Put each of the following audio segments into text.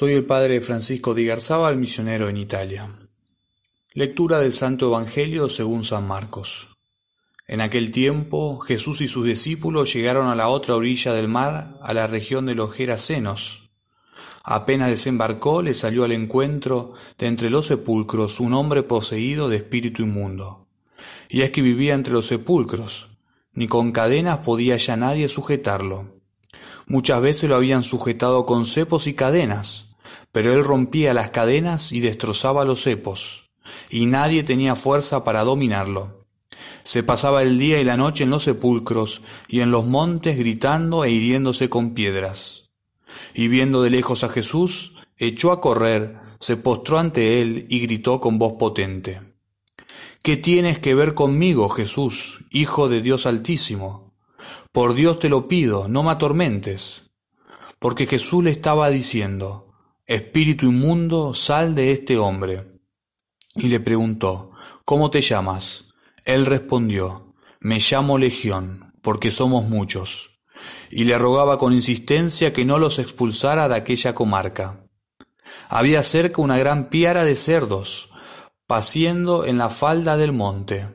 Soy el padre Francisco de el misionero en Italia. Lectura del Santo Evangelio según San Marcos. En aquel tiempo Jesús y sus discípulos llegaron a la otra orilla del mar, a la región de los Gerasenos. Apenas desembarcó, le salió al encuentro de entre los sepulcros un hombre poseído de espíritu inmundo. Y es que vivía entre los sepulcros, ni con cadenas podía ya nadie sujetarlo. Muchas veces lo habían sujetado con cepos y cadenas, pero él rompía las cadenas y destrozaba los cepos, y nadie tenía fuerza para dominarlo. Se pasaba el día y la noche en los sepulcros y en los montes gritando e hiriéndose con piedras. Y viendo de lejos a Jesús, echó a correr, se postró ante él y gritó con voz potente. ¿Qué tienes que ver conmigo, Jesús, Hijo de Dios Altísimo? Por Dios te lo pido, no me atormentes. Porque Jesús le estaba diciendo, Espíritu inmundo, sal de este hombre. Y le preguntó, ¿Cómo te llamas? Él respondió, Me llamo Legión, porque somos muchos. Y le rogaba con insistencia que no los expulsara de aquella comarca. Había cerca una gran piara de cerdos, paciendo en la falda del monte.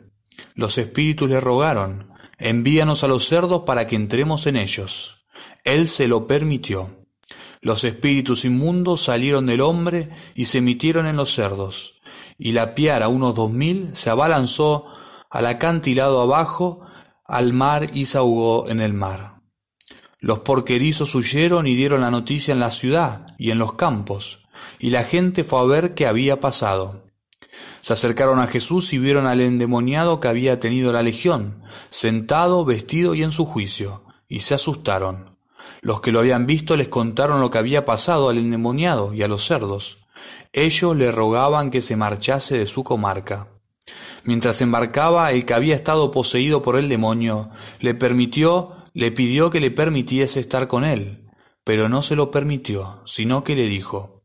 Los espíritus le rogaron, envíanos a los cerdos para que entremos en ellos. Él se lo permitió. Los espíritus inmundos salieron del hombre y se emitieron en los cerdos, y la piara, unos dos mil, se abalanzó al acantilado abajo, al mar y se ahogó en el mar. Los porquerizos huyeron y dieron la noticia en la ciudad y en los campos, y la gente fue a ver qué había pasado. Se acercaron a Jesús y vieron al endemoniado que había tenido la legión, sentado, vestido y en su juicio, y se asustaron. Los que lo habían visto les contaron lo que había pasado al endemoniado y a los cerdos. Ellos le rogaban que se marchase de su comarca. Mientras embarcaba, el que había estado poseído por el demonio le permitió, le pidió que le permitiese estar con él, pero no se lo permitió, sino que le dijo,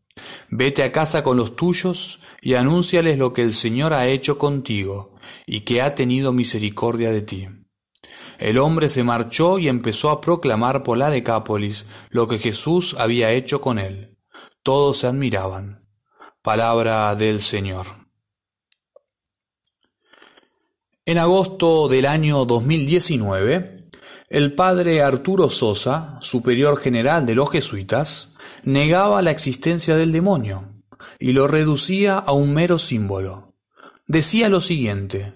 Vete a casa con los tuyos y anúnciales lo que el Señor ha hecho contigo y que ha tenido misericordia de ti. El hombre se marchó y empezó a proclamar por la Decápolis lo que Jesús había hecho con él. Todos se admiraban. Palabra del Señor. En agosto del año 2019, el padre Arturo Sosa, superior general de los jesuitas, negaba la existencia del demonio y lo reducía a un mero símbolo. Decía lo siguiente,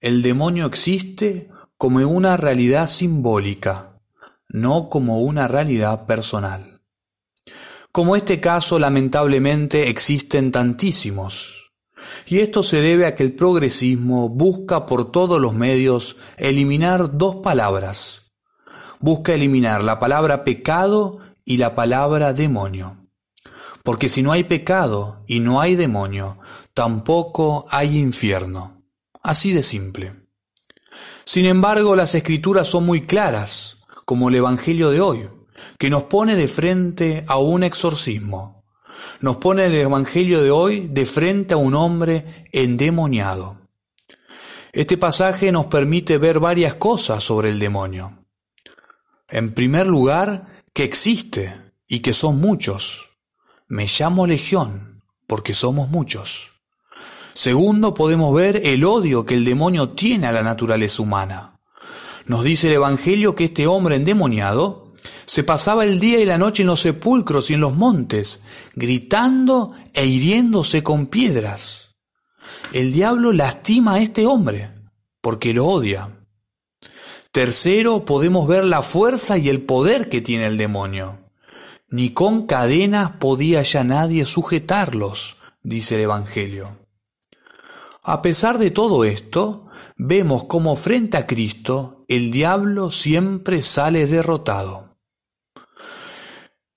el demonio existe como una realidad simbólica, no como una realidad personal. Como este caso lamentablemente existen tantísimos, y esto se debe a que el progresismo busca por todos los medios eliminar dos palabras. Busca eliminar la palabra pecado y la palabra demonio. Porque si no hay pecado y no hay demonio, tampoco hay infierno. Así de simple. Sin embargo, las escrituras son muy claras, como el Evangelio de hoy, que nos pone de frente a un exorcismo. Nos pone el Evangelio de hoy de frente a un hombre endemoniado. Este pasaje nos permite ver varias cosas sobre el demonio. En primer lugar, que existe y que son muchos. Me llamo Legión porque somos muchos. Segundo, podemos ver el odio que el demonio tiene a la naturaleza humana. Nos dice el Evangelio que este hombre endemoniado se pasaba el día y la noche en los sepulcros y en los montes, gritando e hiriéndose con piedras. El diablo lastima a este hombre, porque lo odia. Tercero, podemos ver la fuerza y el poder que tiene el demonio. Ni con cadenas podía ya nadie sujetarlos, dice el Evangelio. A pesar de todo esto, vemos cómo frente a Cristo el diablo siempre sale derrotado.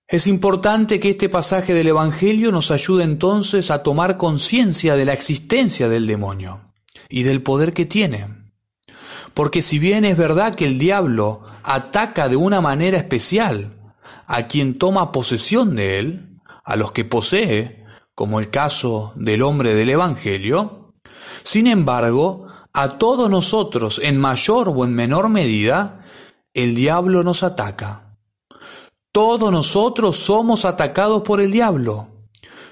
Es importante que este pasaje del Evangelio nos ayude entonces a tomar conciencia de la existencia del demonio y del poder que tiene. Porque si bien es verdad que el diablo ataca de una manera especial a quien toma posesión de él, a los que posee, como el caso del hombre del Evangelio, sin embargo, a todos nosotros, en mayor o en menor medida, el diablo nos ataca. Todos nosotros somos atacados por el diablo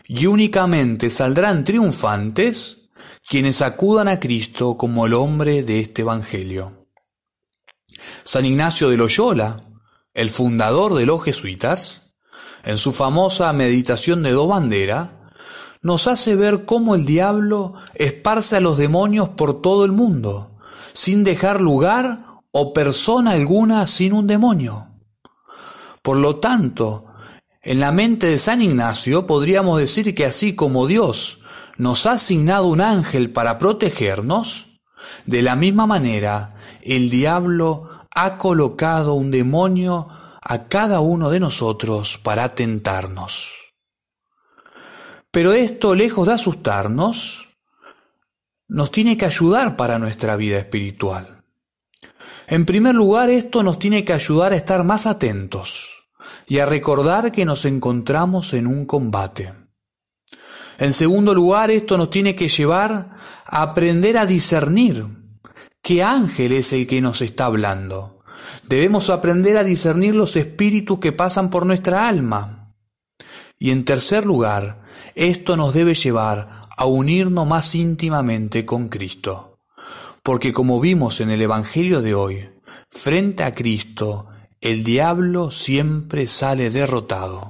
y únicamente saldrán triunfantes quienes acudan a Cristo como el hombre de este Evangelio. San Ignacio de Loyola, el fundador de los jesuitas, en su famosa meditación de dos Bandera, nos hace ver cómo el diablo esparce a los demonios por todo el mundo, sin dejar lugar o persona alguna sin un demonio. Por lo tanto, en la mente de San Ignacio podríamos decir que así como Dios nos ha asignado un ángel para protegernos, de la misma manera el diablo ha colocado un demonio a cada uno de nosotros para tentarnos. Pero esto, lejos de asustarnos, nos tiene que ayudar para nuestra vida espiritual. En primer lugar, esto nos tiene que ayudar a estar más atentos y a recordar que nos encontramos en un combate. En segundo lugar, esto nos tiene que llevar a aprender a discernir qué ángel es el que nos está hablando. Debemos aprender a discernir los espíritus que pasan por nuestra alma. Y en tercer lugar, esto nos debe llevar a unirnos más íntimamente con Cristo, porque como vimos en el Evangelio de hoy, frente a Cristo, el diablo siempre sale derrotado.